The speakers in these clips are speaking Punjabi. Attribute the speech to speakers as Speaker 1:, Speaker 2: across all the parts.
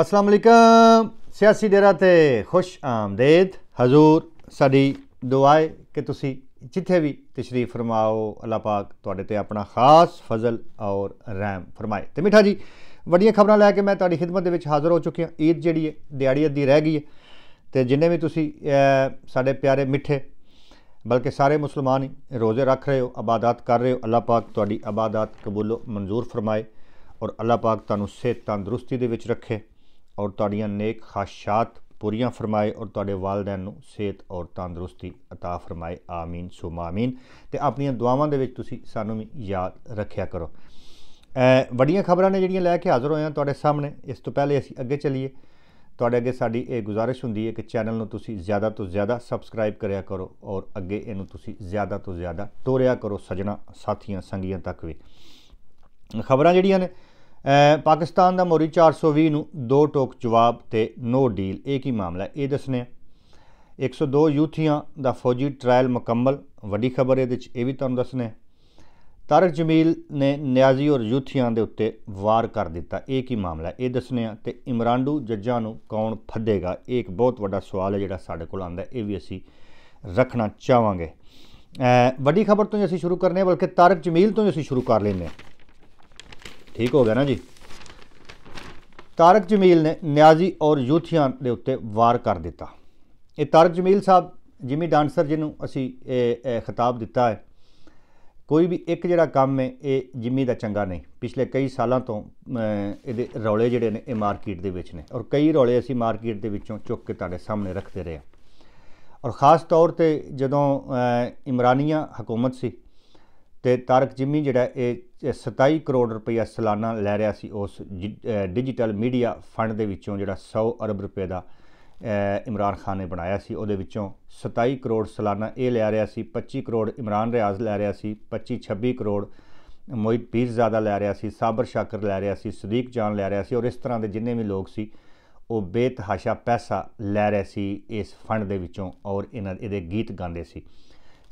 Speaker 1: ਅਸਲਾਮ ਅਲੈਕਮ ਸਿਆਸੀ ਡੇਰਾ ਤੇ ਖੁਸ਼ ਆਮਦੇਦ ਹਜ਼ੂਰ ਸਾਡੀ ਦੁਆਏ ਕਿ ਤੁਸੀਂ ਜਿੱਥੇ ਵੀ ਤਸ਼ਰੀਫ ਫਰਮਾਓ ਅੱਲਾਹ ਪਾਕ ਤੁਹਾਡੇ ਤੇ ਆਪਣਾ ਖਾਸ ਫਜ਼ਲ ਔਰ ਰਹਿਮ ਫਰਮਾਏ ਤੇ ਮਿੱਠਾ ਜੀ ਵੱਡੀਆਂ ਖਬਰਾਂ ਲੈ ਕੇ ਮੈਂ ਤੁਹਾਡੀ ਖidmat ਦੇ ਵਿੱਚ ਹਾਜ਼ਰ ਹੋ ਚੁੱਕਿਆ ਈਦ ਜਿਹੜੀ ਹੈ ਦਿਹਾੜੀ ਅੱਧੀ ਰਹਿ ਗਈ ਹੈ ਤੇ ਜਿੰਨੇ ਵੀ ਤੁਸੀਂ ਸਾਡੇ ਪਿਆਰੇ ਮਿੱਠੇ ਬਲਕਿ ਸਾਰੇ ਮੁਸਲਮਾਨ ਹੀ ਰੋਜ਼ੇ ਰੱਖ ਰਹੇ ਹੋ ਆਬਾਦਤ ਕਰ ਰਹੇ ਹੋ ਅੱਲਾਹ ਪਾਕ ਤੁਹਾਡੀ ਆਬਾਦਤ ਕਬੂਲ ਮਨਜ਼ੂਰ ਫਰਮਾਏ ਔਰ ਅੱਲਾਹ ਪਾਕ ਤੁਹਾਨੂੰ ਸਿਹਤ ਤੰਦਰੁਸਤੀ ਦੇ ਵਿੱਚ ਰੱਖੇ ਔਰ ਤੁਹਾਡੀਆਂ ਨੇਕ ਖਾਸ਼ਾਤ ਪੂਰੀਆਂ ਫਰਮਾਏ ਔਰ ਤੁਹਾਡੇ ਵਾਲਿਦੈਨ ਨੂੰ ਸਿਹਤ ਔਰ ਤੰਦਰੁਸਤੀ عطا ਫਰਮਾਏ ਆਮੀਨ ਸੁਮਾ ਆਮੀਨ ਤੇ ਆਪਣੀਆਂ ਦੁਆਵਾਂ ਦੇ ਵਿੱਚ ਤੁਸੀਂ ਸਾਨੂੰ ਵੀ ਯਾਦ ਰੱਖਿਆ ਕਰੋ ਵੱਡੀਆਂ ਖਬਰਾਂ ਨੇ ਜਿਹੜੀਆਂ ਲੈ ਕੇ ਹਾਜ਼ਰ ਹੋਏ ਆ ਤੁਹਾਡੇ ਸਾਹਮਣੇ ਇਸ ਤੋਂ ਪਹਿਲੇ ਅਸੀਂ ਅੱਗੇ ਚੱਲੀਏ ਤੁਹਾਡੇ ਅੱਗੇ ਸਾਡੀ ਇਹ ਗੁਜ਼ਾਰਿਸ਼ ਹੁੰਦੀ ਹੈ ਕਿ ਚੈਨਲ ਨੂੰ ਤੁਸੀਂ ਜ਼ਿਆਦਾ ਤੋਂ ਜ਼ਿਆਦਾ ਸਬਸਕ੍ਰਾਈਬ ਕਰਿਆ ਕਰੋ ਔਰ ਅੱਗੇ ਇਹਨੂੰ ਤੁਸੀਂ ਜ਼ਿਆਦਾ ਤੋਂ ਜ਼ਿਆਦਾ ਤੋਰਿਆ ਕਰੋ ਸਜਣਾ ਸਾਥੀਆਂ ਸੰਗੀਆਂ ਤੱਕ ਵੀ ਖਬਰਾਂ ਜਿਹੜੀਆਂ ਨੇ ਪਾਕਿਸਤਾਨ ਦਾ ਮੋਰੀ 420 ਨੂੰ ਦੋ ਟੋਕ ਜਵਾਬ ਤੇ ਨੋ ਡੀਲ ਇਹ ਕੀ ਮਾਮਲਾ ਇਹ ਦੱਸਨੇ 102 ਯੂਥੀਆਂ ਦਾ ਫੌਜੀ ਟ੍ਰਾਇਲ ਮੁਕੰਮਲ ਵੱਡੀ ਖਬਰ ਇਹਦੇ ਵਿੱਚ ਇਹ ਵੀ ਤੁਹਾਨੂੰ ਦੱਸਨੇ ਤਾਰਕ ਜਮੀਲ ਨੇ ਨਿਆਜ਼ੀ ਔਰ ਯੂਥੀਆਂ ਦੇ ਉੱਤੇ ਵਾਰ ਕਰ ਦਿੱਤਾ ਇਹ ਕੀ ਮਾਮਲਾ ਇਹ ਦੱਸਨੇ ਆ ਤੇ ਇਮਰਾਨਡੂ ਜੱਜਾਂ ਨੂੰ ਕੌਣ ਫੱਦੇਗਾ ਇਹ ਇੱਕ ਬਹੁਤ ਵੱਡਾ ਸਵਾਲ ਹੈ ਜਿਹੜਾ ਸਾਡੇ ਕੋਲ ਆਂਦਾ ਇਹ ਵੀ ਅਸੀਂ ਰੱਖਣਾ ਚਾਹਾਂਗੇ ਵੱਡੀ ਖਬਰ ਤੋਂ ਅਸੀਂ ਸ਼ੁਰੂ ਕਰਨੇ ਬਲਕਿ ਤਾਰਕ ਜਮੀਲ ਤੋਂ ਅਸੀਂ ਸ਼ੁਰੂ ਕਰ ਲੈਨੇ ਆ ਠੀਕ ਹੋ ਗਿਆ ਨਾ ਜੀ ਤਾਰਕ ਜਮੀਲ ਨੇ ਨਿਆਜ਼ੀ ਔਰ ਯੂਥੀਆਂ ਦੇ ਉੱਤੇ ਵਾਰ ਕਰ ਦਿੱਤਾ ਇਹ ਤਾਰਕ ਜਮੀਲ ਸਾਹਿਬ ਜਿਮੀ ਡਾਂਸਰ ਜਿਹਨੂੰ ਅਸੀਂ ਇਹ ਖਿਤਾਬ ਦਿੱਤਾ ਹੈ ਕੋਈ ਵੀ ਇੱਕ ਜਿਹੜਾ ਕੰਮ ਹੈ ਇਹ ਜਿਮੀ ਦਾ ਚੰਗਾ ਨਹੀਂ ਪਿਛਲੇ ਕਈ ਸਾਲਾਂ ਤੋਂ ਇਹਦੇ ਰੌਲੇ ਜਿਹੜੇ ਨੇ ਇਹ ਮਾਰਕੀਟ ਦੇ ਵਿੱਚ ਨੇ ਔਰ ਕਈ ਰੌਲੇ ਅਸੀਂ ਮਾਰਕੀਟ ਦੇ ਵਿੱਚੋਂ ਚੁੱਕ ਕੇ ਤੁਹਾਡੇ ਸਾਹਮਣੇ ਰੱਖਦੇ ਰਹੇ ਔਰ ਖਾਸ ਤੌਰ ਤੇ ਜਦੋਂ ਇਮਰਾਨੀਆਂ ਹਕੂਮਤ ਸੀ ਤੇ ਤਾਰਕ ਜਿਮੀ ਜਿਹੜਾ ਇਹ 27 ਕਰੋੜ ਰੁਪਏ ਸਾਲਾਨਾ ਲੈ ਰਿਹਾ ਸੀ ਉਸ ਡਿਜੀਟਲ ਮੀਡੀਆ ਫੰਡ ਦੇ ਵਿੱਚੋਂ ਜਿਹੜਾ 100 ਅਰਬ ਰੁਪਏ ਦਾ ਇਮਰਾਨ ਖਾਨ ਨੇ ਬਣਾਇਆ ਸੀ ਉਹਦੇ ਵਿੱਚੋਂ 27 ਕਰੋੜ ਸਾਲਾਨਾ ਇਹ ਲੈ ਰਿਹਾ ਸੀ 25 ਕਰੋੜ ਇਮਰਾਨ ਰਿਆਜ਼ ਲੈ ਰਿਹਾ ਸੀ 25 26 ਕਰੋੜ ਮੋਹਿਤ ਜ਼ਿਆਦਾ ਲੈ ਰਿਹਾ ਸੀ ਸਾਬਰ ਸ਼ਾਕਰ ਲੈ ਰਿਹਾ ਸੀ ਸਦੀਕ ਜਾਨ ਲੈ ਰਿਹਾ ਸੀ ਔਰ ਇਸ ਤਰ੍ਹਾਂ ਦੇ ਜਿੰਨੇ ਵੀ ਲੋਕ ਸੀ ਉਹ ਬੇਤਹਾਸ਼ਾ ਪੈਸਾ ਲੈ ਰਹੇ ਸੀ ਇਸ ਫੰਡ ਦੇ ਵਿੱਚੋਂ ਔਰ ਇਹਨਾਂ ਇਹਦੇ ਗੀਤ ਗਾਉਂਦੇ ਸੀ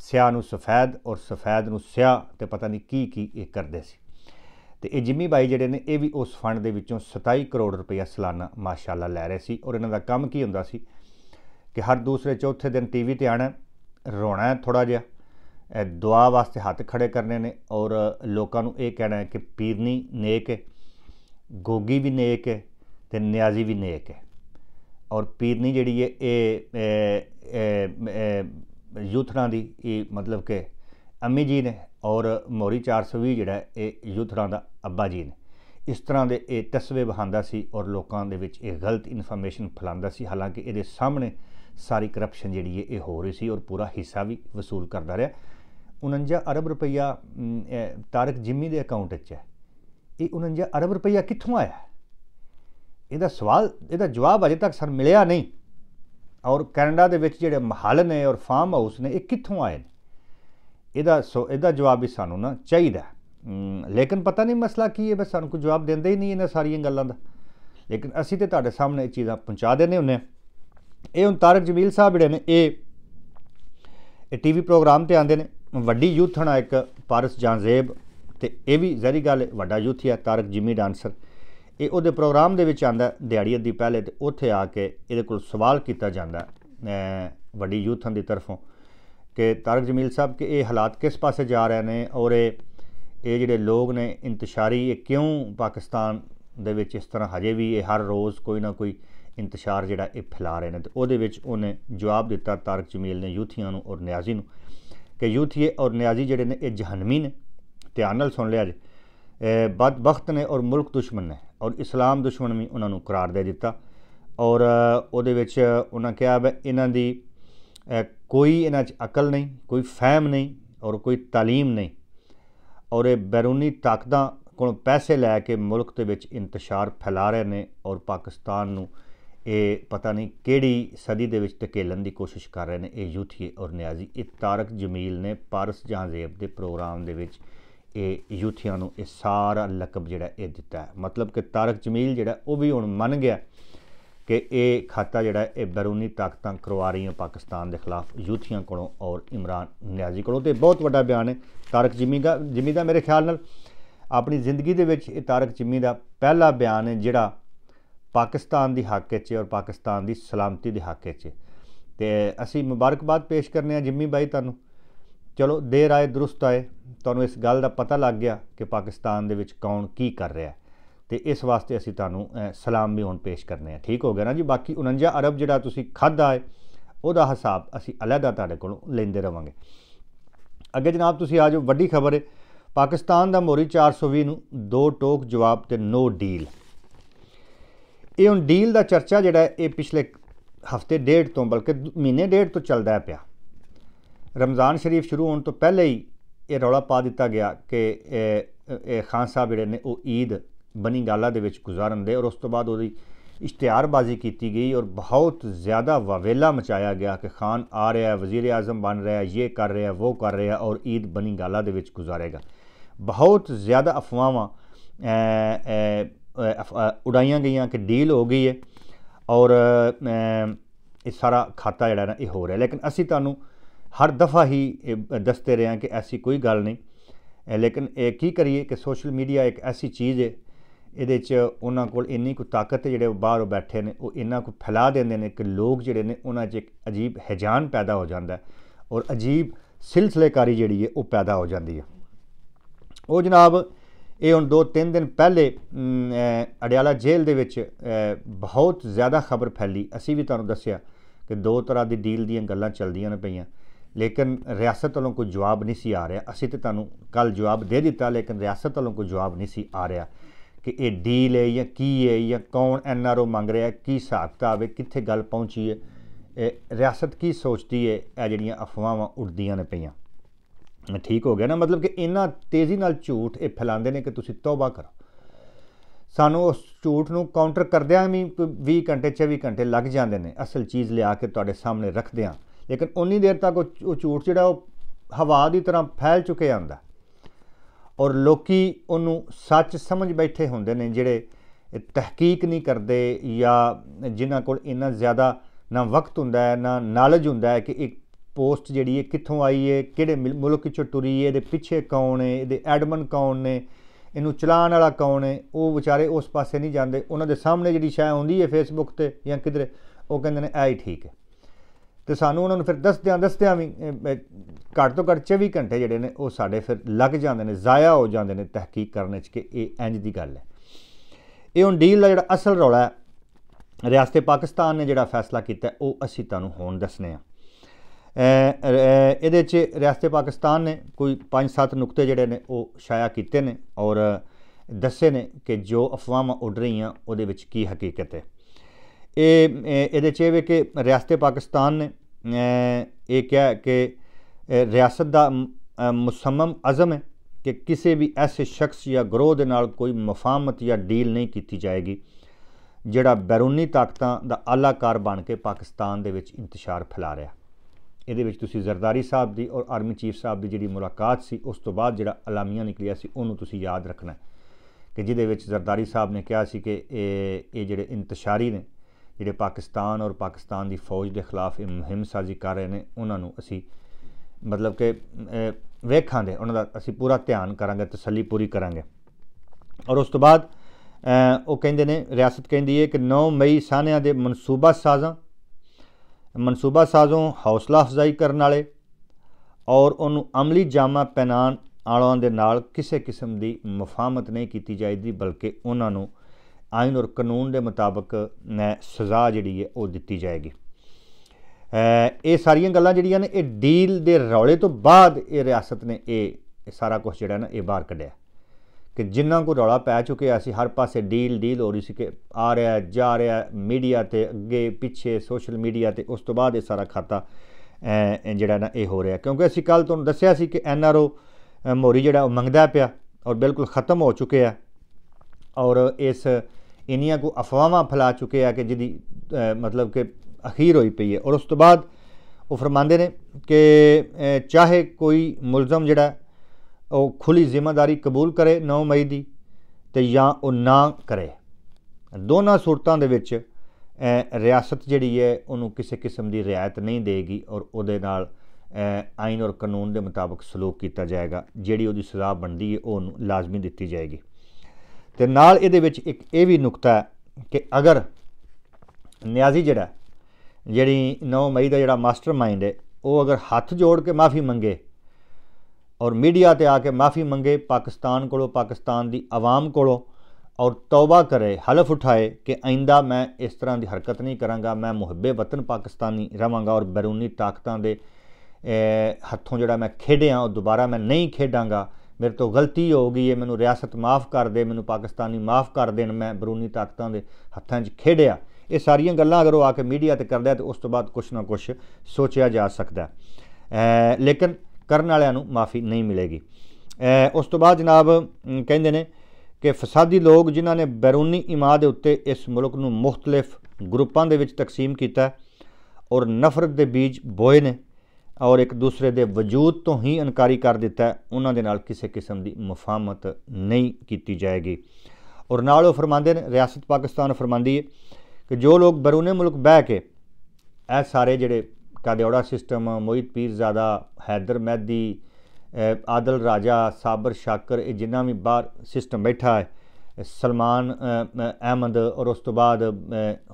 Speaker 1: ਸਿਆਹ ਨੂੰ ਸਫੈਦ ਔਰ ਸਫੈਦ ਨੂੰ ਸਿਆਹ ਤੇ ਪਤਾ ਨਹੀਂ ਕੀ ਕੀ ਇਹ ਕਰਦੇ ਸੀ ਤੇ ਇਹ ਜਿੰਮੀ ਬਾਈ ਜਿਹੜੇ ਨੇ ਇਹ ਵੀ ਉਸ ਫੰਡ ਦੇ ਵਿੱਚੋਂ 27 ਕਰੋੜ ਰੁਪਇਆ ਸਾਲਾਨਾ ਮਾਸ਼ਾਅੱਲਾ ਲੈ ਰਹੇ ਸੀ ਔਰ ਇਹਨਾਂ ਦਾ ਕੰਮ ਕੀ ਹੁੰਦਾ ਸੀ ਕਿ ਹਰ ਦੂਸਰੇ ਚੌਥੇ ਦਿਨ ਟੀਵੀ ਤੇ ਆਣਾ ਰੋਣਾ ਥੋੜਾ ਜਿਹਾ ਇਹ ਦੁਆ ਵਾਸਤੇ ਹੱਥ ਖੜੇ ਕਰਨੇ ਨੇ ਔਰ ਲੋਕਾਂ ਨੂੰ ਇਹ ਕਹਿਣਾ ਹੈ ਕਿ ਪੀਰਨੀ ਨੇਕ ਹੈ ਗੋਗੀ ਵੀ ਨੇਕ ਹੈ ਤੇ ਨਿਆਜ਼ੀ ਵੀ ਨੇਕ ਹੈ ਔਰ ਪੀਰਨੀ ਜਿਹੜੀ ਹੈ ਇਹ ਯੂਥਰਾਂ ਦੀ ਇਹ ਮਤਲਬ ਕਿ ਅੰਮੀ ਜੀ ਨੇ ਔਰ ਮੋਰੀ 420 ਜਿਹੜਾ ਇਹ ਯੂਥਰਾਂ ਦਾ ਅੱਬਾ ਜੀ ਨੇ ਇਸ ਤਰ੍ਹਾਂ ਦੇ ਇਹ ਤਸਵੇ ਬਹਾਂਦਾ ਸੀ ਔਰ ਲੋਕਾਂ ਦੇ ਵਿੱਚ ਇਹ ਗਲਤ ਇਨਫੋਰਮੇਸ਼ਨ ਫੈਲਾਉਂਦਾ ਸੀ ਹਾਲਾਂਕਿ ਇਹਦੇ ਸਾਹਮਣੇ ਸਾਰੀ ਕਰਪਸ਼ਨ ਜਿਹੜੀ ਹੈ ਇਹ ਹੋ ਰਹੀ ਸੀ ਔਰ ਪੂਰਾ ਹਿੱਸਾ ਵੀ ਵਸੂਲ ਕਰਦਾ ਰਿਹਾ 49 ਅਰਬ ਰੁਪਈਆ ਤਾਰਕ ਜਿੰਮੀ ਦੇ ਅਕਾਊਂਟ 'ਚ ਹੈ ਇਹ 49 ਅਰਬ ਰੁਪਈਆ ਕਿੱਥੋਂ ਆਇਆ ਇਹਦਾ ਸਵਾਲ ਇਹਦਾ ਜਵਾਬ ਅਜੇ ਤੱਕ ਸਰ ਮਿਲਿਆ ਨਹੀਂ ਔਰ ਕੈਨੇਡਾ ਦੇ ਵਿੱਚ ਜਿਹੜੇ ਮਹੱਲ ਨੇ ਔਰ ਫਾਰਮ ਹਾਊਸ ਨੇ ਇਹ ਕਿੱਥੋਂ ਆਏ ਨੇ ਇਹਦਾ ਸੋ ਇਹਦਾ ਜਵਾਬ ਵੀ ਸਾਨੂੰ ਨਾ ਚਾਹੀਦਾ ਲੇਕਿਨ ਪਤਾ ਨਹੀਂ ਮਸਲਾ ਕੀ ਹੈ ਬਸ ਸਾਨੂੰ ਕੋਈ ਜਵਾਬ ਦਿੰਦੇ ਹੀ ਨਹੀਂ ਇਹਨਾਂ ਸਾਰੀਆਂ ਗੱਲਾਂ ਦਾ ਲੇਕਿਨ ਅਸੀਂ ਤੇ ਤੁਹਾਡੇ ਸਾਹਮਣੇ ਇਹ ਚੀਜ਼ਾਂ ਪਹੁੰਚਾ ਦੇਨੇ ਹੁੰਨੇ ਇਹ ਹੁਣ ਤਾਰਕ ਜਮੀਲ ਸਾਹਿਬ ਜਿਹੜੇ ਨੇ ਇਹ ਇਹ ਟੀਵੀ ਪ੍ਰੋਗਰਾਮ ਤੇ ਆਂਦੇ ਨੇ ਵੱਡੀ ਯੂਥ ਹਣਾ ਇੱਕ ਪਾਰਸ ਜਾਂਜ਼ੇਬ ਤੇ ਇਹ ਵੀ ਜ਼ਰੀ ਗੱਲ ਵੱਡਾ ਯੂਥ ਹੈ ਤਾਰਕ ਜਿਮੀ ਡਾਂਸਰ ਇਹ ਉਹਦੇ ਪ੍ਰੋਗਰਾਮ ਦੇ ਵਿੱਚ ਆਂਦਾ ਦਿਹਾੜੀ ਅੱਧੀ ਪਹਿਲੇ ਤੇ ਉੱਥੇ ਆ ਕੇ ਇਹਦੇ ਕੋਲ ਸਵਾਲ ਕੀਤਾ ਜਾਂਦਾ ਵੱਡੀ ਯੂਥਾਂ ਦੀ ਤਰਫੋਂ ਕਿ ਤਾਰਕ ਜਮੀਲ ਸਾਹਿਬ ਕਿ ਇਹ ਹਾਲਾਤ ਕਿਸ ਪਾਸੇ ਜਾ ਰਹੇ ਨੇ ਔਰ ਇਹ ਇਹ ਜਿਹੜੇ ਲੋਕ ਨੇ ਇੰਤਸ਼ਾਰੀ ਇਹ ਕਿਉਂ ਪਾਕਿਸਤਾਨ ਦੇ ਵਿੱਚ ਇਸ ਤਰ੍ਹਾਂ ਹਜੇ ਵੀ ਇਹ ਹਰ ਰੋਜ਼ ਕੋਈ ਨਾ ਕੋਈ ਇੰਤਸ਼ਾਰ ਜਿਹੜਾ ਇਹ ਫੈਲਾ ਰਹੇ ਨੇ ਤੇ ਉਹਦੇ ਵਿੱਚ ਉਹਨੇ ਜਵਾਬ ਦਿੱਤਾ ਤਾਰਕ ਜਮੀਲ ਨੇ ਯੂਥੀਆਂ ਨੂੰ ਔਰ ਨਿਆਜ਼ੀ ਨੂੰ ਕਿ ਯੂਥੀਏ ਔਰ ਨਿਆਜ਼ੀ ਜਿਹੜੇ ਨੇ ਇਹ ਜਹਨਮੀ ਨੇ ਧਿਆਨ ਨਾਲ ਸੁਣ ਲਿਆ ਜੀ ਬਦਬਖਤ ਨੇ ਔਰ ਮੁਲਕ ਦੁਸ਼ਮਣ ਨੇ ਔਰ ਇਸਲਾਮ ਦੁਸ਼ਮਣ ਵੀ ਉਹਨਾਂ ਨੂੰ ਕਰਾਰ ਦੇ ਦਿੱਤਾ ਔਰ ਉਹਦੇ ਵਿੱਚ ਉਹਨਾਂ ਕਿਹਾ ਵੀ ਇਹਨਾਂ ਦੀ ਕੋਈ ਇਹਨਾਂ 'ਚ ਅਕਲ ਨਹੀਂ ਕੋਈ ਫਹਿਮ ਨਹੀਂ ਔਰ ਕੋਈ تعلیم ਨਹੀਂ ਔਰ ਇਹ ਬੈਰੂਨੀ ਤਾਕਤਾਂ ਕੋਲ ਪੈਸੇ ਲੈ ਕੇ ਮੁਲਕ ਦੇ ਵਿੱਚ ਇੰਤਸ਼ਾਰ ਫੈਲਾ ਰਹੇ ਨੇ ਔਰ ਪਾਕਿਸਤਾਨ ਨੂੰ ਇਹ ਪਤਾ ਨਹੀਂ ਕਿਹੜੀ ਸਦੀ ਦੇ ਵਿੱਚ ਧਕੇਲਣ ਦੀ ਕੋਸ਼ਿਸ਼ ਕਰ ਰਹੇ ਨੇ ਇਹ ਯੂਥੀ ਔਰ ਨਿਆਜ਼ੀ ਇਹ ਤਾਰਕ ਜਮੀਲ ਨੇ ਪਾਰਸ ਜਹਾਂਜ਼ੇਬ ਦੇ ਪ੍ਰੋਗਰਾਮ ਦੇ ਵਿੱਚ ਇਹ ਯੂਥੀਆਂ ਨੂੰ ਇਹ ਸਾਰਾ ਲਕਬ ਜਿਹੜਾ ਇਹ ਦਿੱਤਾ ਹੈ ਮਤਲਬ ਕਿ ਤਾਰਕ ਜਮੀਲ ਜਿਹੜਾ ਉਹ ਵੀ ਹੁਣ ਮੰਨ ਗਿਆ ਕਿ ਇਹ ਖਾਤਾ ਜਿਹੜਾ ਇਹ ਬਰੂਨੀ ਤਾਕਤਾਂ ਕਰਵਾ ਰਹੀਆਂ ਪਾਕਿਸਤਾਨ ਦੇ ਖਿਲਾਫ ਯੂਥੀਆਂ ਕੋਲੋਂ ਔਰ ਇਮਰਾਨ ਨਿਆਜ਼ੀ ਕੋਲੋਂ ਤੇ ਬਹੁਤ ਵੱਡਾ ਬਿਆਨ ਹੈ ਤਾਰਕ ਜਮੀਲ ਦਾ ਜਮੀਲ ਦਾ ਮੇਰੇ ਖਿਆਲ ਨਾਲ ਆਪਣੀ ਜ਼ਿੰਦਗੀ ਦੇ ਵਿੱਚ ਇਹ ਤਾਰਕ ਜਮੀਲ ਦਾ ਪਹਿਲਾ ਬਿਆਨ ਹੈ ਜਿਹੜਾ ਪਾਕਿਸਤਾਨ ਦੀ ਹੱਕ 'ਚ ਔਰ ਪਾਕਿਸਤਾਨ ਦੀ ਸਲਾਮਤੀ ਦੇ ਹੱਕ 'ਚ ਤੇ ਅਸੀਂ ਮੁਬਾਰਕਬਾਦ ਪੇਸ਼ ਕਰਨੇ ਆ ਜਿਮੀ ਬਾਈ ਤੁਹਾਨੂੰ ਚਲੋ ਦੇਰ ਆਏ ਦਰੁਸਤ ਆਏ ਤੁਹਾਨੂੰ ਇਸ ਗੱਲ ਦਾ ਪਤਾ ਲੱਗ ਗਿਆ ਕਿ ਪਾਕਿਸਤਾਨ ਦੇ ਵਿੱਚ ਕੌਣ ਕੀ ਕਰ ਰਿਹਾ ਤੇ ਇਸ ਵਾਸਤੇ ਅਸੀਂ ਤੁਹਾਨੂੰ ਸਲਾਮ ਵੀ ਹੁਣ ਪੇਸ਼ ਕਰਨੇ ਆ ਠੀਕ ਹੋ ਗਿਆ ਨਾ ਜੀ ਬਾਕੀ 49 ਅਰਬ ਜਿਹੜਾ ਤੁਸੀਂ ਖਾਦਾ ਹੈ ਉਹਦਾ ਹਿਸਾਬ ਅਸੀਂ ਅਲੱਗਾ ਤੁਹਾਡੇ ਕੋਲੋਂ ਲੈਂਦੇ ਰਵਾਂਗੇ ਅੱਗੇ ਜਨਾਬ ਤੁਸੀਂ ਆਜੋ ਵੱਡੀ ਖਬਰ ਹੈ ਪਾਕਿਸਤਾਨ ਦਾ ਮੋਰੀ 420 ਨੂੰ ਦੋ ਟੋਕ ਜਵਾਬ ਤੇ ਨੋ ਡੀਲ ਇਹ ਹੁਣ ਡੀਲ ਦਾ ਚਰਚਾ ਜਿਹੜਾ ਇਹ ਪਿਛਲੇ ਹਫਤੇ ਡੇਢ ਤੋਂ ਬਲਕਿ ਮਹੀਨੇ ਡੇਢ ਤੋਂ ਚੱਲਦਾ ਪਿਆ ਰਮਜ਼ਾਨ ਸ਼ਰੀਫ ਸ਼ੁਰੂ ਹੋਣ ਤੋਂ ਪਹਿਲੇ ਹੀ ਇਹ ਰੌਲਾ ਪਾ ਦਿੱਤਾ ਗਿਆ ਕਿ ਇਹ ਖਾਨ ਸਾਹਿਬ ਜਿਹੜੇ ਨੇ ਉਹ ਈਦ ਬਨੀ ਗਾਲਾ ਦੇ ਵਿੱਚ ਗੁਜ਼ਾਰਨ ਦੇ ਔਰ ਉਸ ਤੋਂ ਬਾਅਦ ਉਹਦੀ ਇਸ਼ਤਿਹਾਰਬਾਜ਼ੀ ਕੀਤੀ ਗਈ ਔਰ ਬਹੁਤ ਜ਼ਿਆਦਾ ਵਾਵੇਲਾ ਮਚਾਇਆ ਗਿਆ ਕਿ ਖਾਨ ਆ ਰਿਹਾ ਹੈ ਵਜ਼ੀਰ ਆਜ਼ਮ ਬਣ ਰਿਹਾ ਹੈ ਇਹ ਕਰ ਰਿਹਾ ਹੈ ਉਹ ਕਰ ਰਿਹਾ ਔਰ ਈਦ ਬਨੀ ਗਾਲਾ ਦੇ ਵਿੱਚ ਗੁਜ਼ਾਰੇਗਾ ਬਹੁਤ ਜ਼ਿਆਦਾ ਅਫਵਾਹਾਂ ਉਡਾਈਆਂ ਗਈਆਂ ਕਿ ਡੀਲ ਹੋ ਗਈ ਹੈ ਔਰ ਇਹ ਸਾਰਾ ਖਾਤਾ ਜਿਹੜਾ ਨਾ ਇਹ ਹੋ ਰਿਹਾ ਲੇਕਿਨ ਅਸੀਂ ਤੁਹਾਨੂੰ ਹਰ ਦਫਾ ਹੀ ਦੱਸਦੇ ਰਹੇ ਕਿ ਐਸੀ ਕੋਈ ਗੱਲ ਨਹੀਂ ਲੇਕਿਨ ਇਹ ਕੀ ਕਰੀਏ ਕਿ ਸੋਸ਼ਲ ਮੀਡੀਆ ਇੱਕ ਐਸੀ ਚੀਜ਼ ਹੈ ਇਹਦੇ 'ਚ ਉਹਨਾਂ ਕੋਲ ਇੰਨੀ ਕੁ ਤਾਕਤ ਹੈ ਜਿਹੜੇ ਬਾਹਰੋਂ ਬੈਠੇ ਨੇ ਉਹ ਇੰਨਾ ਕੋ ਫੈਲਾ ਦਿੰਦੇ ਨੇ ਕਿ ਲੋਕ ਜਿਹੜੇ ਨੇ ਉਹਨਾਂ 'ਚ ਇੱਕ ਅਜੀਬ ਹਿਜਾਨ ਪੈਦਾ ਹੋ ਜਾਂਦਾ ਔਰ ਅਜੀਬ ਸਿਲਸਿਲੇਕਾਰੀ ਜਿਹੜੀ ਹੈ ਉਹ ਪੈਦਾ ਹੋ ਜਾਂਦੀ ਹੈ ਉਹ ਜਨਾਬ ਇਹ ਹੁਣ 2-3 ਦਿਨ ਪਹਿਲੇ ਅੜਿਆਲਾ ਜੇਲ੍ਹ ਦੇ ਵਿੱਚ ਬਹੁਤ ਜ਼ਿਆਦਾ ਖਬਰ ਫੈਲੀ ਅਸੀਂ ਵੀ ਤੁਹਾਨੂੰ ਦੱਸਿਆ ਕਿ ਦੋ ਤਰ੍ਹਾਂ ਦੀ ਡੀਲ ਦੀਆਂ ਗੱਲਾਂ ਚੱਲਦੀਆਂ ਨੇ ਪਈਆਂ ਲੇਕਿਨ ਰਿਆਸਤ ਵੱਲੋਂ ਕੋਈ ਜਵਾਬ ਨਹੀਂ ਸੀ ਆ ਰਿਹਾ ਅਸੀਂ ਤੇ ਤੁਹਾਨੂੰ ਕੱਲ ਜਵਾਬ ਦੇ ਦਿੱਤਾ ਲੇਕਿਨ ਰਿਆਸਤ ਵੱਲੋਂ ਕੋਈ ਜਵਾਬ ਨਹੀਂ ਸੀ ਆ ਰਿਹਾ ਕਿ ਇਹ ਡੀਲ ਹੈ ਜਾਂ ਕੀ ਹੈ ਜਾਂ ਕੌਣ ਐਨਆਰਓ ਮੰਗ ਰਿਹਾ ਕੀ ਸਾਖਤਾ ਕਿਤਾਬ ਹੈ ਕਿੱਥੇ ਗੱਲ ਪਹੁੰਚੀ ਹੈ ਇਹ ਰਿਆਸਤ ਕੀ ਸੋਚਦੀ ਹੈ ਇਹ ਜਿਹੜੀਆਂ ਅਫਵਾਹਾਂ ਉੱਡਦੀਆਂ ਨੇ ਪਈਆਂ ਮੈਂ ਠੀਕ ਹੋ ਗਿਆ ਨਾ ਮਤਲਬ ਕਿ ਇੰਨਾ ਤੇਜ਼ੀ ਨਾਲ ਝੂਠ ਇਹ ਫੈਲਾਉਂਦੇ ਨੇ ਕਿ ਤੁਸੀਂ ਤੌਬਾ ਕਰੋ ਸਾਨੂੰ ਉਸ ਝੂਠ ਨੂੰ ਕਾਊਂਟਰ ਕਰਦਿਆਂ ਵੀ 20 ਘੰਟੇ 24 ਘੰਟੇ ਲੱਗ ਜਾਂਦੇ ਨੇ ਅਸਲ ਚੀਜ਼ ਲਿਆ ਕੇ ਤੁਹਾਡੇ ਸਾਹਮਣੇ ਰੱਖਦਿਆਂ ਲੇਕਿਨ ਉਨੀ ਦੇਰ ਤੱਕ ਉਹ ਝੂਠ ਜਿਹੜਾ ਉਹ ਹਵਾ ਦੀ ਤਰ੍ਹਾਂ ਫੈਲ ਚੁੱਕਿਆ ਹੁੰਦਾ ਔਰ ਲੋਕੀ ਉਹਨੂੰ ਸੱਚ ਸਮਝ ਬੈਠੇ ਹੁੰਦੇ ਨੇ ਜਿਹੜੇ ਤਹਿਕੀਕ ਨਹੀਂ ਕਰਦੇ ਜਾਂ ਜਿਨ੍ਹਾਂ ਕੋਲ ਇੰਨਾ ਜ਼ਿਆਦਾ ਨਾ ਵਕਤ ਹੁੰਦਾ ਹੈ ਨਾ ਨੌਲੇਜ ਹੁੰਦਾ ਹੈ ਕਿ ਇੱਕ ਪੋਸਟ ਜਿਹੜੀ ਹੈ ਕਿੱਥੋਂ ਆਈ ਹੈ ਕਿਹੜੇ ਮੁਲਕ ਵਿੱਚੋਂ ਟੁਰੀ ਹੈ ਇਹਦੇ ਪਿੱਛੇ ਕੌਣ ਹੈ ਇਹਦੇ ਐਡਮਨ ਕੌਣ ਨੇ ਇਹਨੂੰ ਚਲਾਉਣ ਵਾਲਾ ਕੌਣ ਹੈ ਉਹ ਵਿਚਾਰੇ ਉਸ ਪਾਸੇ ਨਹੀਂ ਜਾਂਦੇ ਉਹਨਾਂ ਦੇ ਸਾਹਮਣੇ ਜਿਹੜੀ ਸ਼ਾਇ ਆਉਂਦੀ ਹੈ ਫੇਸਬੁੱਕ ਤੇ ਜਾਂ ਕਿਧਰੇ ਉਹ ਕਹਿੰਦੇ ਨੇ ਐ ਹੀ ਠੀਕ ਹੈ ਤੇ ਸਾਨੂੰ ਉਹਨਾਂ ਨੂੰ ਫਿਰ ਦੱਸਦਿਆਂ ਦੱਸਦਿਆਂ ਵੀ ਘੱਟ ਤੋਂ ਘੱਟ 24 ਘੰਟੇ ਜਿਹੜੇ ਨੇ ਉਹ ਸਾਡੇ ਫਿਰ ਲੱਗ ਜਾਂਦੇ ਨੇ ਜ਼ਾਇਆ ਹੋ ਜਾਂਦੇ ਨੇ ਤਹਿਕੀਕ ਕਰਨ 'ਚ ਕਿ ਇਹ ਇੰਜ ਦੀ ਗੱਲ ਹੈ ਇਹ ਹੁਣ ਡੀਲ ਦਾ ਜਿਹੜਾ ਅਸਲ ਰੌਲਾ ਹੈ ਰਿਆਸਤੇ ਪਾਕਿਸਤਾਨ ਨੇ ਜਿਹੜਾ ਫੈਸਲਾ ਕੀਤਾ ਉਹ ਅਸੀਂ ਤੁਹਾਨੂੰ ਹੁਣ ਦੱਸਨੇ ਆ ਇਹਦੇ 'ਚ ਰਿਆਸਤੇ ਪਾਕਿਸਤਾਨ ਨੇ ਕੋਈ 5-7 ਨੁਕਤੇ ਜਿਹੜੇ ਨੇ ਉਹ ਸ਼ਾਇਆ ਕੀਤੇ ਨੇ ਔਰ ਦੱਸੇ ਨੇ ਕਿ ਜੋ ਅਫਵਾਹਾਂ ਉੱਡ ਰਹੀਆਂ ਉਹਦੇ ਵਿੱਚ ਕੀ ਹਕੀਕਤ ਹੈ ਇਹ ਇਹਦੇ ਚ ਇਹ ਵੇ ਕਿ ਰਿਆਸਤ ਪਾਕਿਸਤਾਨ ਨੇ ਇਹ ਕਿਹਾ ਕਿ ਰਿਆਸਤ ਦਾ ਮੁਸਮਮ ਅਜ਼ਮ ਹੈ ਕਿ ਕਿਸੇ ਵੀ ਐਸੇ ਸ਼ਖਸ ਜਾਂ ਗਰੋਹ ਦੇ ਨਾਲ ਕੋਈ ਮਫਾਮਤ ਜਾਂ ਡੀਲ ਨਹੀਂ ਕੀਤੀ ਜਾਏਗੀ ਜਿਹੜਾ ਬੈਰੂਨੀ ਤਾਕਤਾਂ ਦਾ ਆਲਾਕਾਰ ਬਣ ਕੇ ਪਾਕਿਸਤਾਨ ਦੇ ਵਿੱਚ ਇੰਤਸ਼ਾਰ ਫੈਲਾ ਰਿਹਾ ਇਹਦੇ ਵਿੱਚ ਤੁਸੀਂ ਜ਼ਰਦਾਰੀ ਸਾਹਿਬ ਦੀ ਔਰ ਆਰਮੀ ਚੀਫ ਸਾਹਿਬ ਦੀ ਜਿਹੜੀ ਮੁਲਾਕਾਤ ਸੀ ਉਸ ਤੋਂ ਬਾਅਦ ਜਿਹੜਾ ਅਲਾਮੀਆਂ ਨਿਕਲਿਆ ਸੀ ਉਹਨੂੰ ਤੁਸੀਂ ਯਾਦ ਰੱਖਣਾ ਕਿ ਜਿਹਦੇ ਵਿੱਚ ਜ਼ਰਦਾਰੀ ਸਾਹਿਬ ਨੇ ਕਿਹਾ ਸੀ ਕਿ ਇਹ ਇਹ ਜਿਹੜੇ ਇੰਤਸ਼ਾਰੀ ਨੇ ਜਿਹੜੇ ਪਾਕਿਸਤਾਨ ਔਰ ਪਾਕਿਸਤਾਨ ਦੀ ਫੌਜ ਦੇ ਖਿਲਾਫ ਇਹ ਮੁਹਿੰਮ ਸਾਜ਼ੀ ਕਰ ਰਹੇ ਨੇ ਉਹਨਾਂ ਨੂੰ ਅਸੀਂ ਮਤਲਬ ਕਿ ਵੇਖਾਂਗੇ ਉਹਨਾਂ ਦਾ ਅਸੀਂ ਪੂਰਾ ਧਿਆਨ ਕਰਾਂਗੇ ਤਸੱਲੀ ਪੂਰੀ ਕਰਾਂਗੇ ਔਰ ਉਸ ਤੋਂ ਬਾਅਦ ਉਹ ਕਹਿੰਦੇ ਨੇ ਰਿਆਸਤ ਕਹਿੰਦੀ ਹੈ ਕਿ 9 ਮਈ ਸਾਨਿਆਂ ਦੇ ਮਨਸੂਬਾ ਸਾਜ਼ਾਂ ਮਨਸੂਬਾ ਸਾਜ਼ੋਂ ਹੌਸਲਾ ਅਫਜ਼ਾਈ ਕਰਨ ਵਾਲੇ ਔਰ ਉਹਨੂੰ ਅਮਲੀ ਜਾਮਾ ਪਹਿਨਾਣ ਆਲੋਂ ਦੇ ਨਾਲ ਕਿਸੇ ਕਿਸਮ ਦੀ ਮਫਾਮਤ ਨਹੀਂ ਕੀਤੀ ਜਾਇਦੀ ਬਲਕਿ ਉਹਨਾਂ ਨੂੰ ਆਇਨ ਔਰ ਕਾਨੂੰਨ ਦੇ ਮੁਤਾਬਕ ਸਜ਼ਾ ਜਿਹੜੀ ਹੈ ਉਹ ਦਿੱਤੀ ਜਾਏਗੀ ਇਹ ਸਾਰੀਆਂ ਗੱਲਾਂ ਜਿਹੜੀਆਂ ਨੇ ਇਹ ਡੀਲ ਦੇ ਰੌਲੇ ਤੋਂ ਬਾਅਦ ਇਹ ਰਿਆਸਤ ਨੇ ਇਹ ਸਾਰਾ ਕੁਝ ਜਿਹੜਾ ਨਾ ਇਹ ਬਾਹਰ ਕੱਢਿਆ ਕਿ ਜਿੰਨਾ ਕੋ ਰੌਲਾ ਪੈ ਚੁੱਕਿਆ ਸੀ ਹਰ ਪਾਸੇ ਡੀਲ ਡੀਲ ਹੋ ਰਹੀ ਸੀ ਕਿ ਆ ਰਿਹਾ ਜਾ ਰਿਹਾ ਮੀਡੀਆ ਤੇ ਅੱਗੇ ਪਿੱਛੇ ਸੋਸ਼ਲ ਮੀਡੀਆ ਤੇ ਉਸ ਤੋਂ ਬਾਅਦ ਇਹ ਸਾਰਾ ਖਾਤਾ ਜਿਹੜਾ ਨਾ ਇਹ ਹੋ ਰਿਹਾ ਕਿਉਂਕਿ ਅਸੀਂ ਕੱਲ ਤੁਹਾਨੂੰ ਦੱਸਿਆ ਸੀ ਕਿ ਐਨ ਆਰ ਓ ਮੋਰੀ ਜਿਹੜਾ ਉਹ ਮੰਗਦਾ ਪਿਆ ਔਰ ਬਿਲਕੁਲ ਖਤਮ ਹੋ ਚੁੱਕਿਆ ਔਰ ਇਸ ਇੰਨੀਆਂ ਕੋ ਅਫਵਾਹਾਂ ਫਲਾ ਚੁੱਕੇ ਆ ਕਿ ਜਿਹਦੀ ਮਤਲਬ ਕਿ ਅਖੀਰ ਹੋਈ ਪਈ ਹੈ ਔਰ ਉਸ ਤੋਂ ਬਾਅਦ ਉਹ ਫਰਮਾਉਂਦੇ ਨੇ ਕਿ ਚਾਹੇ ਕੋਈ ਮੁਲਜ਼ਮ ਜਿਹੜਾ ਉਹ ਖੁੱਲੀ ਜ਼ਿੰਮੇਵਾਰੀ ਕਬੂਲ ਕਰੇ 9 ਮਈ ਦੀ ਤੇ ਜਾਂ ਉਹ ਨਾ ਕਰੇ ਦੋਨਾਂ ਸੂਰਤਾਂ ਦੇ ਵਿੱਚ ਰਿਆਸਤ ਜਿਹੜੀ ਹੈ ਉਹਨੂੰ ਕਿਸੇ ਕਿਸਮ ਦੀ ਰਿਆਇਤ ਨਹੀਂ ਦੇਗੀ ਔਰ ਉਹਦੇ ਨਾਲ ਆਇਨ ਔਰ ਕਾਨੂੰਨ ਦੇ ਮੁਤਾਬਕ ਸਲੂਕ ਕੀਤਾ ਜਾਏਗਾ ਜਿਹੜੀ ਉਹਦੀ ਸਜ਼ਾ ਬਣਦੀ ਹੈ ਉਹ ਲਾਜ਼ਮੀ ਦਿੱਤੀ ਜਾਏਗੀ ਤੇ ਨਾਲ ਇਹਦੇ ਵਿੱਚ ਇੱਕ ਇਹ ਵੀ ਨੁਕਤਾ ਹੈ ਕਿ ਅਗਰ ਨਿਆਜ਼ੀ ਜਿਹੜਾ ਜਿਹੜੀ 9 ਮਈ ਦਾ ਜਿਹੜਾ ਮਾਸਟਰਮਾਈਂਡ ਹੈ ਉਹ ਅਗਰ ਹੱਥ ਜੋੜ ਕੇ ਮਾਫੀ ਮੰਗੇ ਔਰ ਮੀਡੀਆ ਤੇ ਆ ਕੇ ਮਾਫੀ ਮੰਗੇ ਪਾਕਿਸਤਾਨ ਕੋਲੋਂ ਪਾਕਿਸਤਾਨ ਦੀ ਆਵਾਮ ਕੋਲੋਂ ਔਰ ਤੌਬਾ ਕਰੇ ਹਲਫ ਉਠਾਏ ਕਿ ਆਇੰਦਾ ਮੈਂ ਇਸ ਤਰ੍ਹਾਂ ਦੀ ਹਰਕਤ ਨਹੀਂ ਕਰਾਂਗਾ ਮੈਂ ਮੁਹੱਬੇ ਵਤਨ ਪਾਕਿਸਤਾਨੀ ਰਵਾਂਗਾ ਔਰ ਬੈਰੂਨੀ ਤਾਕਤਾਂ ਦੇ ਹੱਥੋਂ ਜਿਹੜਾ ਮੈਂ ਖੇਡਿਆ ਉਹ ਦੁਬਾਰਾ ਮੈਂ ਨਹੀਂ ਖੇਡਾਂਗਾ ਮੇਰੇ ਤੋਂ ਗਲਤੀ ਹੋ ਗਈ ਹੈ ਮੈਨੂੰ ਰਿਆਸਤ ਮਾਫ ਕਰ ਦੇ ਮੈਨੂੰ ਪਾਕਿਸਤਾਨੀ ਮਾਫ ਕਰ ਦੇਣ ਮੈਂ ਬਰੂਨੀ ਤਾਕਤਾਂ ਦੇ ਹੱਥਾਂ 'ਚ ਖੇਡਿਆ ਇਹ ਸਾਰੀਆਂ ਗੱਲਾਂ ਅਗਰ ਉਹ ਆ ਕੇ ਮੀਡੀਆ ਤੇ ਕਰਦਾ ਤੇ ਉਸ ਤੋਂ ਬਾਅਦ ਕੁਝ ਨਾ ਕੁਝ ਸੋਚਿਆ ਜਾ ਸਕਦਾ ਲੇਕਿਨ ਕਰਨ ਵਾਲਿਆਂ ਨੂੰ ਮਾਫੀ ਨਹੀਂ ਮਿਲੇਗੀ ਉਸ ਤੋਂ ਬਾਅਦ ਜਨਾਬ ਕਹਿੰਦੇ ਨੇ ਕਿ ਫਸਾਦੀ ਲੋਕ ਜਿਨ੍ਹਾਂ ਨੇ ਬੈਰੂਨੀ ਇਮਾਦ ਦੇ ਉੱਤੇ ਇਸ ਮੁਲਕ ਨੂੰ ਮੁxtਲਿਫ ਗਰੁੱਪਾਂ ਦੇ ਵਿੱਚ ਤਕਸੀਮ ਕੀਤਾ ਔਰ ਨਫ਼ਰਤ ਦੇ ਬੀਜ ਬੋਏ ਨੇ ਔਰ ਇੱਕ ਦੂਸਰੇ ਦੇ ਵਜੂਦ ਤੋਂ ਹੀ ਇਨਕਾਰੀ ਕਰ ਦਿੱਤਾ ਉਹਨਾਂ ਦੇ ਨਾਲ ਕਿਸੇ ਕਿਸਮ ਦੀ ਮਫਾਹਮਤ ਨਹੀਂ ਕੀਤੀ ਜਾਏਗੀ ਔਰ ਨਾਲ ਉਹ ਫਰਮਾਉਂਦੇ ਨੇ ਰਿਆਸਤ ਪਾਕਿਸਤਾਨ ਫਰਮਾਉਂਦੀ ਹੈ ਕਿ ਜੋ ਲੋਕ ਬਰੂਨੇ ਮੁਲਕ ਬਹਿ ਕੇ ਐ ਸਾਰੇ ਜਿਹੜੇ ਕਾਦਿਓੜਾ ਸਿਸਟਮ ਮੋਹਿਤ ਪੀਰ ਜ਼ਾਦਾ ਹੈਦਰ ਮਹਿਦੀ ਆਦਲ ਰਾਜਾ ਸਾਬਰ ਸ਼ਾਕਰ ਇਹ ਜਿੰਨਾ ਵੀ ਬਾਹਰ ਸਿਸਟਮ ਬੈਠਾ ਹੈ ਸਲਮਾਨ ਅਹਿਮਦ ਔਰ ਉਸ ਤੋਂ ਬਾਅਦ